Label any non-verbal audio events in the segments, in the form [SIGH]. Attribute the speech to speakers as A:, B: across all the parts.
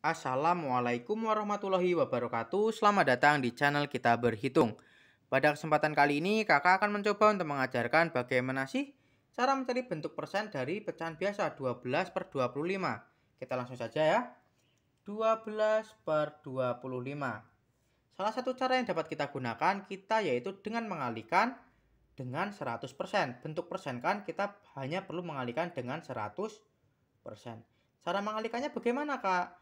A: Assalamualaikum warahmatullahi wabarakatuh. Selamat datang di channel kita berhitung. Pada kesempatan kali ini, kakak akan mencoba untuk mengajarkan bagaimana sih cara mencari bentuk persen dari pecahan biasa 12 per 25. Kita langsung saja ya. 12 per 25. Salah satu cara yang dapat kita gunakan kita yaitu dengan mengalihkan dengan 100%. Bentuk persen kan kita hanya perlu mengalihkan dengan 100%. Cara mengalihkannya bagaimana kak?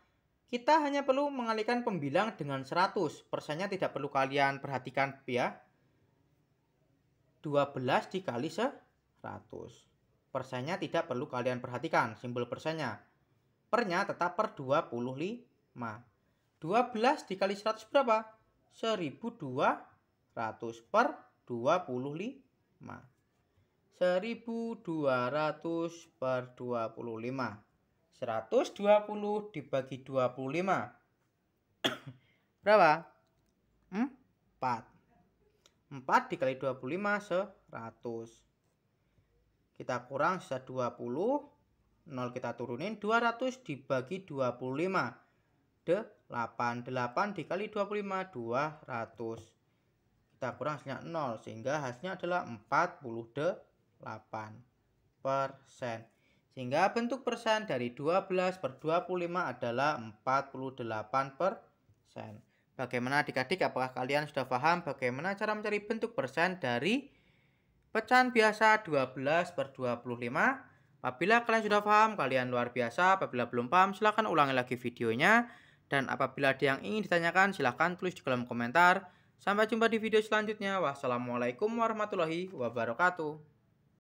A: Kita hanya perlu mengalihkan pembilang dengan 100. Persennya tidak perlu kalian perhatikan ya. 12 dikali 100. Persennya tidak perlu kalian perhatikan simbol persennya. Pernya tetap per 25. 12 dikali 100 berapa? 1200 per 25. 1200 per 25 120 dibagi 25. [COUGHS] Berapa? 4. 4 dikali 25 100. Kita kurang sisa 20. 0 kita turunin 200 dibagi 25. 8. 8 dikali 25 200 kita kurang hasilnya 0 sehingga hasilnya adalah 48 persen. Sehingga bentuk persen dari 12 per 25 adalah 48 persen. Bagaimana adik-adik apakah kalian sudah paham bagaimana cara mencari bentuk persen dari pecahan biasa 12 per 25? Apabila kalian sudah paham, kalian luar biasa. Apabila belum paham, silahkan ulangi lagi videonya. Dan apabila ada yang ingin ditanyakan, silahkan tulis di kolom komentar. Sampai jumpa di video selanjutnya. Wassalamualaikum warahmatullahi wabarakatuh.